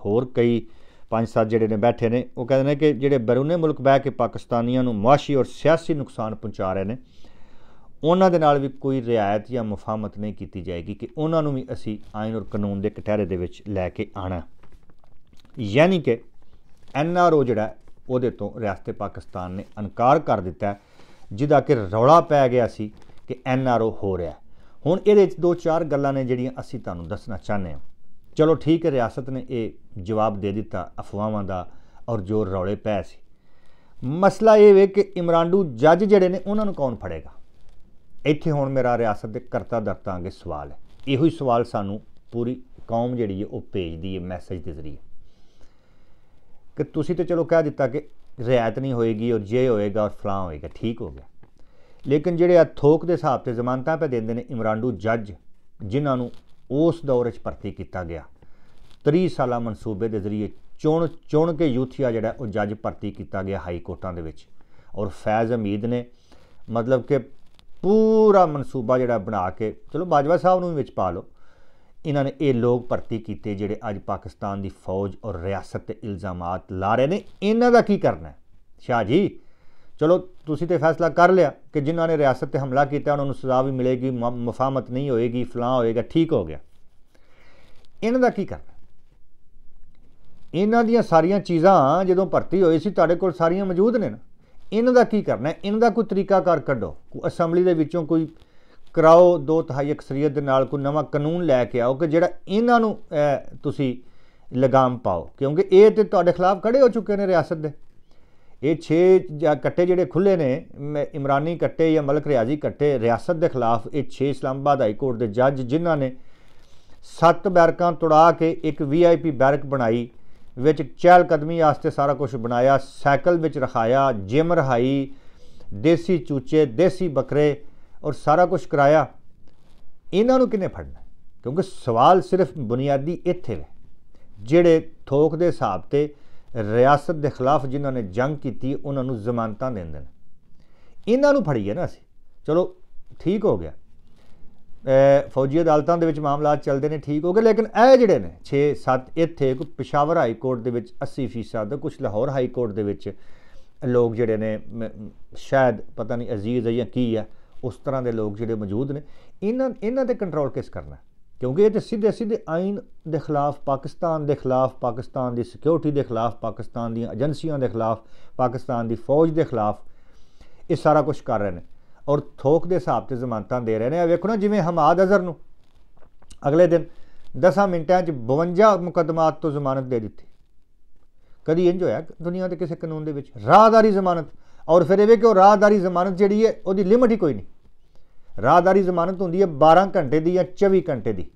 Speaker 1: ਹੋਰ ਕਈ ਪੰਜ ਸੱਤ ਜਿਹੜੇ ਨੇ ਬੈਠੇ ਨੇ ਉਹ ਕਹਿੰਦੇ ਨੇ ਕਿ ਜਿਹੜੇ ਬਰੂਨੇ ਮੁਲਕ ਬਹਿ ਕੇ ਪਾਕਿਸਤਾਨੀਆਂ ਨੂੰ ਮਾਸ਼ੀ ਔਰ ਸਿਆਸੀ ਨੁਕਸਾਨ ਪਹੁੰਚਾ ਰਹੇ ਨੇ ਉਹਨਾਂ ਦੇ ਨਾਲ ਵੀ ਕੋਈ ਰਿਆਇਤ ਜਾਂ ਮੁਫਾਮਤ ਨਹੀਂ ਕੀਤੀ ਜਾਏਗੀ ਕਿ ਉਹਨਾਂ ਨੂੰ ਵੀ ਅਸੀਂ ਆਇਨ ਔਰ ਕਾਨੂੰਨ ਦੇ ਕਟਹਿਰੇ ਦੇ ਵਿੱਚ ਲੈ ਕੇ ਆਣਾ ਯਾਨੀ ਕਿ ਐਨ ਆਰ ਓ ਜਿਹੜਾ ਉਹਦੇ ਤੋਂ ਰਿਆਸਤ ਪਾਕਿਸਤਾਨ ਨੇ ਇਨਕਾਰ ਕਰ ਦਿੱਤਾ ਜਿਹਦਾ ਕਿ ਰੌਲਾ ਪੈ ਗਿਆ ਸੀ ਕਿ ਐਨ ਆਰ ਓ ਹੋ ਰਿਹਾ ਹੁਣ ਇਹਦੇ ਵਿੱਚ ਦੋ ਚਾਰ ਗੱਲਾਂ ਨੇ ਜਿਹੜੀਆਂ ਅਸੀਂ ਤੁਹਾਨੂੰ ਦੱਸਣਾ ਚਾਹੁੰਦੇ ਹਾਂ ਚਲੋ ਠੀਕ ਹੈ ਰਿਆਸਤ ਨੇ ਇਹ ਜਵਾਬ ਦੇ ਦਿੱਤਾ ਅਫਵਾਹਾਂ ਦਾ ਔਰ ਜੋ ਰੌਲੇ ਪੈ ਸੀ ਮਸਲਾ ਇਹ ਵੇ ਕਿ ਇਮਰਾਂਡੂ ਜੱਜ ਜਿਹੜੇ ਨੇ ਉਹਨਾਂ ਨੂੰ ਕੌਣ ਫੜੇਗਾ ਇੱਥੇ ਹੁਣ ਮੇਰਾ ਰਿਆਸਤ ਦੇ ਕਰਤਾ ਦਰਤਾ ਅਗੇ ਸਵਾਲ ਹੈ ਇਹੋ ਹੀ ਸਵਾਲ ਸਾਨੂੰ ਪੂਰੀ ਕੌਮ ਜਿਹੜੀ ਹੈ ਉਹ ਭੇਜਦੀ ਹੈ ਮੈਸੇਜ ਦੇ ਜ਼ਰੀਏ ਕਿ ਤੁਸੀਂ ਤੇ ਚਲੋ ਕਹਿ ਦਿੱਤਾ ਕਿ ਰਿਆਇਤ ਨਹੀਂ ਹੋਏਗੀ ਔਰ ਜੇ ਹੋਏਗਾ ਔਰ ਫਲਾਂ ਹੋਏਗਾ ਠੀਕ ਹੋ ਗਿਆ ਲੇਕਿਨ ਜਿਹੜੇ ਆ ਥੋਕ ਦੇ ਹਿਸਾਬ ਤੇ ਜ਼ਮਾਨਤਾਂ ਪੇ ਦਿੰਦੇ ਨੇ ਇਮਰਾਂਡੂ ਜੱਜ ਜਿਨ੍ਹਾਂ ਨੂੰ ਉਸ ਦੌਰ ਵਿੱਚ ਭਰਤੀ ਕੀਤਾ ਗਿਆ 30 ਸਾਲਾ ਮਨਸੂਬੇ ਦੇ ਜ਼ਰੀਏ ਚੁਣ ਚੁਣ ਕੇ ਯੂਥੀਆ ਜਿਹੜਾ ਉਹ ਜੱਜ ਭਰਤੀ ਕੀਤਾ ਗਿਆ ਹਾਈ ਕੋਰਟਾਂ ਦੇ ਵਿੱਚ ਔਰ ਫੈਜ਼ ਅਮੀਦ ਨੇ ਮਤਲਬ ਕਿ ਪੂਰਾ ਮਨਸੂਬਾ ਜਿਹੜਾ ਬਣਾ ਕੇ ਚਲੋ ਬਾਜਵਾ ਸਾਹਿਬ ਨੂੰ ਵੀ ਵਿੱਚ ਪਾ ਲਓ ਇਹਨਾਂ ਨੇ ਇਹ ਲੋਕ ਭਰਤੀ ਕੀਤੇ ਜਿਹੜੇ ਅੱਜ ਪਾਕਿਸਤਾਨ ਦੀ ਫੌਜ ਔਰ ਰਿਆਸਤ ਤੇ ਇਲਜ਼ਾਮਾਤ ਲਾ ਰਹੇ ਨੇ ਇਹਨਾਂ ਦਾ ਕੀ ਕਰਨਾ ਹੈ ਸ਼ਾਹ ਜੀ ਚਲੋ ਤੁਸੀਂ ਤੇ ਫੈਸਲਾ ਕਰ ਲਿਆ ਕਿ ਜਿਨ੍ਹਾਂ ਨੇ ਰਿਆਸਤ ਤੇ ਹਮਲਾ ਕੀਤਾ ਉਹਨਾਂ ਨੂੰ ਸਜ਼ਾ ਵੀ ਮਿਲੇਗੀ ਮਫਾਮਤ ਨਹੀਂ ਹੋਏਗੀ ਫਲਾਂ ਹੋਏਗਾ ਠੀਕ ਹੋ ਗਿਆ ਇਹਨਾਂ ਦਾ ਕੀ ਕਰਨਾ ਇਹਨਾਂ ਦੀਆਂ ਸਾਰੀਆਂ ਚੀਜ਼ਾਂ ਜਦੋਂ ਭਰਤੀ ਹੋਈ ਸੀ ਤੁਹਾਡੇ ਕੋਲ ਸਾਰੀਆਂ ਮੌਜੂਦ ਨੇ ਨਾ ਇਹਨਾਂ ਦਾ ਕੀ ਕਰਨਾ ਇਹਨਾਂ ਦਾ ਕੋਈ ਤਰੀਕਾ ਕਰ ਕੱਢੋ ਕੋਈ ਅਸੈਂਬਲੀ ਦੇ ਵਿੱਚੋਂ ਕੋਈ ਕਰਾਓ ਦੋ ਤਿਹਾਈ ਅਕਸਰੀਅਤ ਦੇ ਨਾਲ ਕੋਈ ਨਵਾਂ ਕਾਨੂੰਨ ਲੈ ਕੇ ਆਓ ਕਿ ਜਿਹੜਾ ਇਹਨਾਂ ਨੂੰ ਤੁਸੀਂ ਲਗਾਮ ਪਾਓ ਕਿਉਂਕਿ ਇਹ ਤੇ ਤੁਹਾਡੇ ਖਿਲਾਫ ਖੜੇ ਹੋ ਚੁੱਕੇ ਨੇ ਰਿਆਸਤ ਦੇ ਇਹ 6 ਜਾਂ ਕੱਟੇ ਜਿਹੜੇ ਖੁੱਲੇ ਨੇ ਇਮਰਾਨੀ ਕੱਟੇ ਜਾਂ ਮਲਕ ਰਿਆਜ਼ੀ ਕੱਟੇ ਰਿਆਸਤ ਦੇ ਖਿਲਾਫ ਇਹ 6 ਇਸਲਾਮਾਬਾਦ ਹਾਈ ਕੋਰਟ ਦੇ ਜੱਜ ਜਿਨ੍ਹਾਂ ਨੇ ਸੱਤ ਬੈਰਕਾਂ ਤੁੜਾ ਕੇ ਇੱਕ ਵੀਆਈਪੀ ਬੈਰਕ ਬਣਾਈ ਵਿੱਚ ਚਹਿਲ ਕਦਮੀ ਆਸਤੇ ਸਾਰਾ ਕੁਝ ਬਣਾਇਆ ਸਾਈਕਲ ਵਿੱਚ ਰਖਾਇਆ ਜਿਮ ਰਹਾਈ ਦੇਸੀ ਚੂਚੇ ਦੇਸੀ ਬੱਕਰੇ ਔਰ ਸਾਰਾ ਕੁਝ ਕਰਾਇਆ ਇਹਨਾਂ ਨੂੰ ਕਿਨੇ ਫੜਨਾ ਕਿਉਂਕਿ ਸਵਾਲ ਸਿਰਫ ਬੁਨਿਆਦੀ ਇੱਥੇ ਹੈ ਜਿਹੜੇ ਥੋਕ ਦੇ ਹਿਸਾਬ ਤੇ ਰਿਆਸਤ ਦੇ ਖਿਲਾਫ ਜਿਨ੍ਹਾਂ ਨੇ ਜੰਗ ਕੀਤੀ ਉਹਨਾਂ ਨੂੰ ਜ਼ਮਾਨਤਾਂ ਦੇ ਦਿੰਦੇ ਨੇ ਇਹਨਾਂ ਨੂੰ ਫੜੀਏ ਨਾ ਅਸੀਂ ਚਲੋ ਠੀਕ ਹੋ ਗਿਆ ਫੌਜੀ ਅਦਾਲਤਾਂ ਦੇ ਵਿੱਚ ਮਾਮਲਾ ਚੱਲਦੇ ਨੇ ਠੀਕ ਹੋ ਗਏ ਲੇਕਿਨ ਇਹ ਜਿਹੜੇ ਨੇ 6 7 ਇੱਥੇ ਕੋ ਪਿਸ਼ਾਵਰ ਹਾਈ ਕੋਰਟ ਦੇ ਵਿੱਚ 80% ਦਾ ਕੁਝ ਲਾਹੌਰ ਹਾਈ ਕੋਰਟ ਦੇ ਵਿੱਚ ਲੋਕ ਜਿਹੜੇ ਨੇ ਸ਼ਾਇਦ ਪਤਾ ਨਹੀਂ ਅਜ਼ੀਜ਼ ਹੈ ਜਾਂ ਕੀ ਹੈ ਉਸ ਤਰ੍ਹਾਂ ਦੇ ਲੋਕ ਜਿਹੜੇ ਮੌਜੂਦ ਨੇ ਇਹਨਾਂ ਇਹਨਾਂ ਤੇ ਕੰਟਰੋਲ ਕਿਸ ਕਰਨਾ ਕਿਉਂਕਿ ਇਹ ਤੇ ਸਿੱਧੇ ਸਿੱਧੇ ਆਇਨ ਦੇ ਖਿਲਾਫ ਪਾਕਿਸਤਾਨ ਦੇ ਖਿਲਾਫ ਪਾਕਿਸਤਾਨ ਦੀ ਸਿਕਿਉਰਿਟੀ ਦੇ ਖਿਲਾਫ ਪਾਕਿਸਤਾਨ ਦੀਆਂ ਏਜੰਸੀਆਂ ਦੇ ਖਿਲਾਫ ਪਾਕਿਸਤਾਨ ਦੀ ਫੌਜ ਦੇ ਖਿਲਾਫ ਇਹ ਸਾਰਾ ਕੁਝ ਕਰ ਰਹੇ ਨੇ ਔਰ ਥੋਕ ਦੇ ਹਿਸਾਬ ਤੇ ਜ਼ਮਾਨਤਾਂ ਦੇ ਰਹੇ ਨੇ ਆ ਵੇਖੋ ਨਾ ਜਿਵੇਂ ਹਮਾਦ ਅਜ਼ਰ ਨੂੰ ਅਗਲੇ ਦਿਨ 10 ਮਿੰਟਾਂ 'ਚ 52 ਮੁਕਦਮਾਤ ਤੋਂ ਜ਼ਮਾਨਤ ਦੇ ਦਿੱਤੀ ਕਦੀ ਇੰਜ ਹੋਇਆ ਦੁਨੀਆ ਦੇ ਕਿਸੇ ਕਾਨੂੰਨ ਦੇ ਵਿੱਚ ਰਾਹਦਾਰੀ ਜ਼ਮਾਨਤ ਔਰ ਫਿਰ ਇਹ ਵੇ ਕਿ ਉਹ ਰਾਹਦਾਰੀ ਜ਼ਮਾਨਤ ਜਿਹੜੀ ਹੈ ਉਹਦੀ ਲਿਮਟ ਹੀ ਕੋਈ ਨਹੀਂ ਰਾਹਦਾਰੀ ਜ਼ਮਾਨਤ ਹੁੰਦੀ ਹੈ 12 ਘੰਟੇ ਦੀ ਜਾਂ 24 ਘੰਟੇ ਦੀ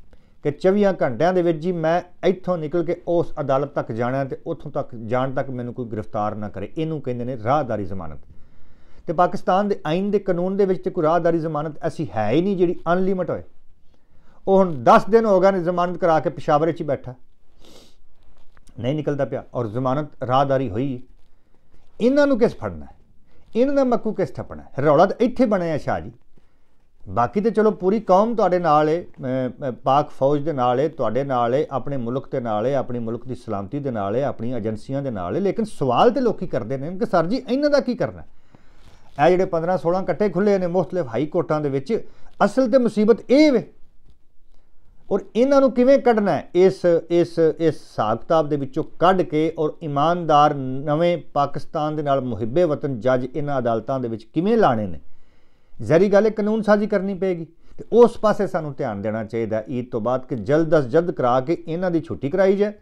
Speaker 1: ਕਿ 24 ਘੰਟਿਆਂ ਦੇ ਵਿੱਚ ਜੀ ਮੈਂ ਇੱਥੋਂ ਨਿਕਲ ਕੇ ਉਸ ਅਦਾਲਤ ਤੱਕ ਜਾਣਾ ਤੇ ਉੱਥੋਂ ਤੱਕ ਜਾਣ ਤੱਕ ਮੈਨੂੰ ਕੋਈ ਗ੍ਰਿਫਤਾਰ ਨਾ ਕਰੇ ਇਹਨੂੰ ਕਹਿੰਦੇ ਨੇ ਰਾਹਦਾਰੀ ਜ਼ਮਾਨਤ ਤੇ ਪਾਕਿਸਤਾਨ ਦੇ ਆਇਨ ਦੇ ਕਾਨੂੰਨ ਦੇ ਵਿੱਚ ਤੇ ਕੋਈ ਰਾਹਦਾਰੀ ਜ਼ਮਾਨਤ ਐਸੀ ਹੈ ਹੀ ਨਹੀਂ ਜਿਹੜੀ ਅਨਲਿਮਿਟ ਹੋਏ ਉਹ ਹੁਣ 10 ਦਿਨ ਹੋ ਗਏ ਨੇ ਜ਼ਮਾਨਤ ਕਰਾ ਕੇ ਪਸ਼ਾਵਰੇ 'ਚ ਹੀ ਬੈਠਾ ਨਹੀਂ ਨਿਕਲਦਾ ਪਿਆ ਔਰ ਜ਼ਮਾਨਤ ਰਾਹਦਾਰੀ ਹੋਈ ਇਹਨਾਂ ਨੂੰ ਕਿਸ ਫੜਨਾ ਇਹਨਾਂ ਦਾ ਮੱਕੂ ਕਿਸ ਠੱਪਣਾ ਰੌਲਾ ਤਾਂ ਇੱਥੇ ਬਣਿਆ ਸ਼ਾਹ ਜੀ ਬਾਕੀ ਤੇ ਚਲੋ ਪੂਰੀ ਕੌਮ ਤੁਹਾਡੇ ਨਾਲ ਏ ਪਾਕ ਫੌਜ ਦੇ ਨਾਲ ਏ ਤੁਹਾਡੇ ਨਾਲ ਏ ਆਪਣੇ ਮੁਲਕ ਦੇ ਨਾਲ ਏ ਆਪਣੀ ਮੁਲਕ ਦੀ ਸਲਾਮਤੀ ਦੇ ਨਾਲ ਏ ਆਪਣੀ ਏਜੰਸੀਆਂ ਦੇ ਨਾਲ ਏ ਲੇਕਿਨ ਸਵਾਲ ਤੇ ਲੋਕੀ ਕਰਦੇ ਨੇ ਕਿ ਸਰ ਜੀ ਇਹਨਾਂ ਦਾ ਕੀ ਕਰਨਾ ਹੈ ਇਹ ਜਿਹੜੇ 15 16 ਕੱਟੇ ਖੁੱਲੇ ਨੇ ਮੁxtਲਫ ਹਾਈ ਕੋਰਟਾਂ ਦੇ ਵਿੱਚ ਅਸਲ ਤੇ ਮੁਸੀਬਤ ਇਹ ਵੇ ਔਰ ਇਹਨਾਂ ਨੂੰ ਕਿਵੇਂ ਕੱਢਣਾ ਇਸ ਇਸ ਇਸ ਸਾਖਤਾਬ ਦੇ ਵਿੱਚੋਂ ਕੱਢ ਕੇ ਔਰ ਇਮਾਨਦਾਰ ਨਵੇਂ ਪਾਕਿਸਤਾਨ ਦੇ ਨਾਲ ਮੁਹੱਬੇ ਵਤਨ ਜੱਜ ਇਹਨਾਂ ਅਦਾਲਤਾਂ ਦੇ ਵਿੱਚ ਕਿਵੇਂ ਲਾਣੇ ਨੇ ਜ਼ਹਿਰੀ ਗੱਲ ਕਾਨੂੰਨ ਸਾਜ਼ੀ ਕਰਨੀ ਪਏਗੀ ਤੇ ਉਸ ਪਾਸੇ ਸਾਨੂੰ ਧਿਆਨ ਦੇਣਾ ਚਾਹੀਦਾ ਈਦ ਤੋਂ ਬਾਅਦ ਕਿ ਜਲਦ ਅਸ ਜਲਦ ਕਰਾ ਕੇ ਇਹਨਾਂ ਦੀ ਛੁੱਟੀ ਕਰਾਈ ਜਾਏ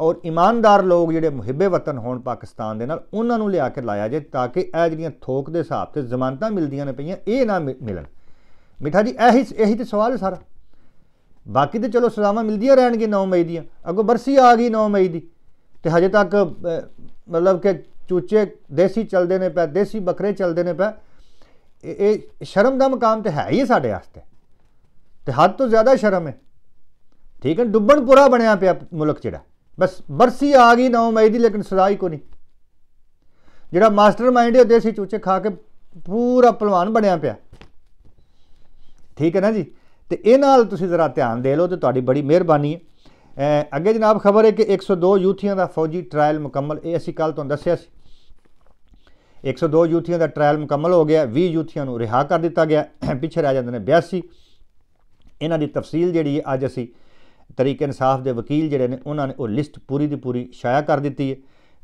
Speaker 1: ਔਰ ਇਮਾਨਦਾਰ ਲੋਕ ਜਿਹੜੇ ਮੁਹੱਬੇ ਵਤਨ ਹੋਣ ਪਾਕਿਸਤਾਨ ਦੇ ਨਾਲ ਉਹਨਾਂ ਨੂੰ ਲਿਆ ਕੇ ਲਾਇਆ ਜਾਏ ਤਾਂ ਕਿ ਇਹ ਜਿਹੜੀਆਂ ਥੋਕ ਦੇ ਹਿਸਾਬ ਤੇ ਜ਼ਮਾਨਤਾਂ ਮਿਲਦੀਆਂ ਨੇ ਪਈਆਂ ਇਹ ਨਾ ਮਿਲਣ ਮਿੱਠਾ ਜੀ ਇਹੀ ਇਹੀ ਤੇ ਸਵਾਲ ਹੈ ਸਾਰਾ ਬਾਕੀ ਤੇ ਚਲੋ ਸਜ਼ਾਵਾਂ ਮਿਲਦੀਆਂ ਰਹਿਣਗੀਆਂ 9 ਮਈ ਦੀਆਂ ਅੱਗੋਂ ਬਰਸੀ ਆ ਗਈ 9 ਮਈ ਦੀ ਤੇ ਹਜੇ ਤੱਕ ਮਤਲਬ ਕਿ ਚੂਚੇ ਦੇਸੀ ਚਲਦੇ ਨੇ ਪਏ ਦੇਸੀ ਬੱਕਰੇ ਚਲਦੇ ਨੇ ਪਏ ਇਹ ਸ਼ਰਮ ਦਾ ਮਕਾਮ ਤੇ ਹੈ ਹੀ ਸਾਡੇ ਵਾਸਤੇ ਤੇ ਹੱਦ ਤੋਂ ਜ਼ਿਆਦਾ ਸ਼ਰਮ ਹੈ ਠੀਕ ਹੈ ਡੁੱਬਣ ਪੂਰਾ ਬਣਿਆ ਪਿਆ ਮੁਲਕ ਜਿਹੜਾ ਬਸ ਬਰਸੀ ਆ ਗਈ 9 ਮਈ ਦੀ ਲੇਕਿਨ ਸਜ਼ਾ ਹੀ ਕੋ ਨਹੀਂ ਜਿਹੜਾ ਮਾਸਟਰ ਮਾਈਂਡ ਹੈ ਉਹ ਦੇਸੀ ਚੂਚੇ ਖਾ ਕੇ ਪੂਰਾ ਪਹਿਲਵਾਨ ਬਣਿਆ ਪਿਆ ਠੀਕ ਹੈ ਨਾ ਜੀ ਤੇ ਇਹ ਨਾਲ ਤੁਸੀਂ ਜ਼ਰਾ ਧਿਆਨ ਦੇ ਲਓ ਤੇ ਤੁਹਾਡੀ ਬੜੀ ਮਿਹਰਬਾਨੀ ਹੈ ਅੱਗੇ ਜਨਾਬ ਖਬਰ ਹੈ ਕਿ 102 ਯੂਥੀਆਂ ਦਾ ਫੌਜੀ ਟ੍ਰਾਇਲ ਮੁਕੰਮਲ ਇਹ ਅਸੀਂ ਕੱਲ ਤੁਹਾਨੂੰ ਦੱਸਿਆ ਸੀ 102 ਯੂਥੀਆਂ ਦਾ ਟ੍ਰਾਇਲ ਮੁਕੰਮਲ ਹੋ ਗਿਆ 20 ਯੂਥੀਆਂ ਨੂੰ ਰਿਹਾ ਕਰ ਦਿੱਤਾ ਗਿਆ ਪਿੱਛੇ ਰਹਿ ਜਾਂਦੇ ਨੇ 82 ਇਹਨਾਂ ਦੀ ਤਫਸੀਲ ਜਿਹੜੀ ਹੈ ਅੱਜ ਅਸੀਂ ਤਰੀਕੇ ਇਨਸਾਫ ਦੇ ਵਕੀਲ ਜਿਹੜੇ ਨੇ ਉਹਨਾਂ ਨੇ ਉਹ ਲਿਸਟ ਪੂਰੀ ਦੀ ਪੂਰੀ ਸ਼ਾਇਆ ਕਰ ਦਿੱਤੀ ਹੈ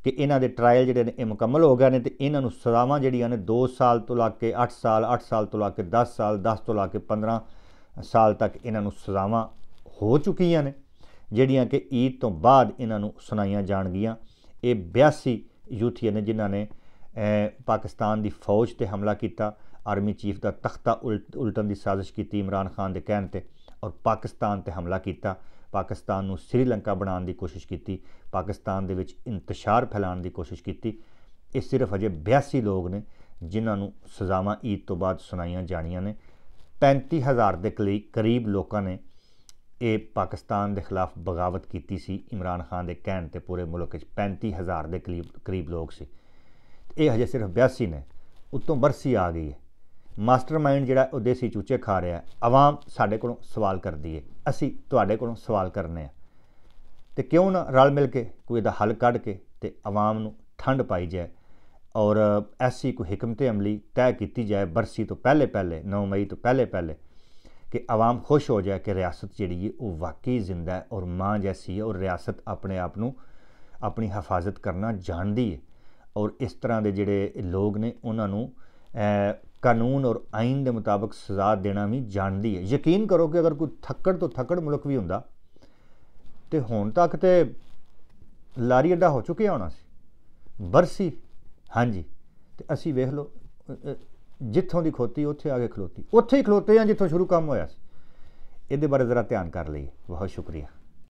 Speaker 1: ਕਿ ਇਹਨਾਂ ਦੇ ਟ੍ਰਾਇਲ ਜਿਹੜੇ ਨੇ ਇਹ ਮੁਕੰਮਲ ਹੋ ਗਏ ਨੇ ਤੇ ਇਹਨਾਂ ਨੂੰ ਸਜ਼ਾਵਾਂ ਜਿਹੜੀਆਂ ਨੇ 2 ਸਾਲ ਤੋਂ ਲਾ ਕੇ 8 ਸਾਲ 8 ਸਾਲ ਤੋਂ ਲਾ ਕੇ 10 ਸਾਲ 10 ਤੋਂ ਲਾ ਕੇ 15 ਸਾਲ ਤੱਕ ਇਹਨਾਂ ਨੂੰ ਸਜ਼ਾਵਾਂ ਹੋ ਚੁੱਕੀਆਂ ਨੇ ਜਿਹੜੀਆਂ ਕਿ ਈਦ ਤੋਂ ਬਾਅਦ ਇਹਨਾਂ ਨੂੰ ਸੁਣਾਈਆਂ ਜਾਣਗੀਆਂ ਇਹ 82 ਯੂਥੀਆਂ ਨੇ ਜਿਨ੍ਹਾਂ ਨੇ ਪਾਕਿਸਤਾਨ ਦੀ ਫੌਜ ਤੇ ਹਮਲਾ ਕੀਤਾ ਆਰਮੀ ਚੀਫ ਦਾ ਤਖਤਾ ਉਲਟਣ ਦੀ ਸਾਜ਼ਿਸ਼ ਕੀਤੀ ਇਮਰਾਨ ਖਾਨ ਦੇ ਕਹਿਣ ਤੇ ਔਰ ਪਾਕਿਸਤਾਨ ਤੇ ਹਮਲਾ ਕੀਤਾ ਪਾਕਿਸਤਾਨ ਨੂੰ ਸ੍ਰੀਲੰਕਾ ਬਣਾਉਣ ਦੀ ਕੋਸ਼ਿਸ਼ ਕੀਤੀ ਪਾਕਿਸਤਾਨ ਦੇ ਵਿੱਚ ਇੰਤਸ਼ਾਰ ਫੈਲਾਉਣ ਦੀ ਕੋਸ਼ਿਸ਼ ਕੀਤੀ ਇਹ ਸਿਰਫ ਅਜੇ 82 ਲੋਕ ਨੇ ਜਿਨ੍ਹਾਂ ਨੂੰ ਸਜ਼ਾਵਾਂ ਈਦ ਤੋਂ ਬਾਅਦ ਸੁਣਾਈਆਂ ਜਾਣੀਆਂ ਨੇ 35000 ਦੇ ਕਰੀਬ ਲੋਕਾਂ ਨੇ ਇਹ ਪਾਕਿਸਤਾਨ ਦੇ ਖਿਲਾਫ ਬਗਾਵਤ ਕੀਤੀ ਸੀ ਇਮਰਾਨ ਖਾਨ ਦੇ ਕਹਿਣ ਤੇ ਪੂਰੇ ਮੁਲਕ ਵਿੱਚ 35000 ਦੇ ਕਰੀਬ ਲੋਕ ਸੀ ਇਹ ਹਜੇ ਸਿਰਫ 82 ਨੇ ਉਤੋਂ ਬਰਸੀ ਆ ਗਈ ਹੈ ਮਾਸਟਰਮਾਈਂਡ ਜਿਹੜਾ ਉਹ ਦੇਸੀ ਚੂਚੇ ਖਾ ਰਿਹਾ ਹੈ ਆਵਾਮ ਸਾਡੇ ਕੋਲੋਂ ਸਵਾਲ ਕਰਦੀ ਹੈ ਅਸੀਂ ਤੁਹਾਡੇ ਕੋਲੋਂ ਸਵਾਲ ਕਰਨੇ ਆ ਤੇ ਕਿਉਂ ਨਾ ਰਲ ਮਿਲ ਕੇ ਕੋਈ ਇਹਦਾ ਹੱਲ ਕੱਢ ਕੇ ਤੇ ਆਵਾਮ ਨੂੰ ਠੰਡ ਪਾਈ ਜਾਏ ਔਰ ਐਸੀ ਕੋਈ ਹਕਮਤ ਅਮਲੀ ਤੈਅ ਕੀਤੀ ਜਾਏ ਬਰਸੀ ਤੋਂ ਪਹਿਲੇ ਪਹਿਲੇ 9 ਮਈ ਤੋਂ ਪਹਿਲੇ ਪਹਿਲੇ ਕਿ ਆਵਾਮ ਖੁਸ਼ ਹੋ ਜਾਏ ਕਿ ਰਿਆਸਤ ਜਿਹੜੀ ਹੈ ਉਹ ਵਾਕਈ ਜ਼ਿੰਦਾ ਹੈ ਔਰ ਮਾਂ ਜੈਸੀ ਹੈ ਔਰ ਰਿਆਸਤ ਆਪਣੇ ਆਪ ਨੂੰ ਆਪਣੀ ਹਿਫਾਜ਼ਤ ਕਰਨਾ ਜਾਣਦੀ ਹੈ ਔਰ ਇਸ ਤਰ੍ਹਾਂ ਦੇ ਜਿਹੜੇ ਲੋਕ ਨੇ ਉਹਨਾਂ ਨੂੰ ਕਾਨੂੰਨ ਔਰ ਆਇਨ ਦੇ ਮੁਤਾਬਕ ਸਜ਼ਾ ਦੇਣਾ ਵੀ ਜਾਣਦੀ ਹੈ ਯਕੀਨ ਕਰੋ ਕਿ ਅਗਰ ਕੋਈ ਥੱਕੜ ਤੋਂ ਥੱਕੜ ਮੁਲਕ ਵੀ ਹੁੰਦਾ ਤੇ ਹੁਣ ਤੱਕ ਤੇ ਲਾਰੀ ਅੱਡਾ ਹੋ ਚੁੱਕਿਆ ਹੋਣਾ ਸੀ ਬਰਸੀ ਹਾਂਜੀ ਤੇ ਅਸੀਂ ਵੇਖ ਲਓ ਜਿੱਥੋਂ ਦੀ ਖੋਤੀ ਉੱਥੇ ਆ ਕੇ ਖਲੋਤੀ ਉੱਥੇ ਹੀ ਖਲੋਤੇ ਆ ਜਿੱਥੋਂ ਸ਼ੁਰੂ ਕੰਮ ਹੋਇਆ ਸੀ ਇਹਦੇ ਬਾਰੇ ਜ਼ਰਾ ਧਿਆਨ ਕਰ ਲਈਏ ਬਹੁਤ ਸ਼ੁਕਰੀਆ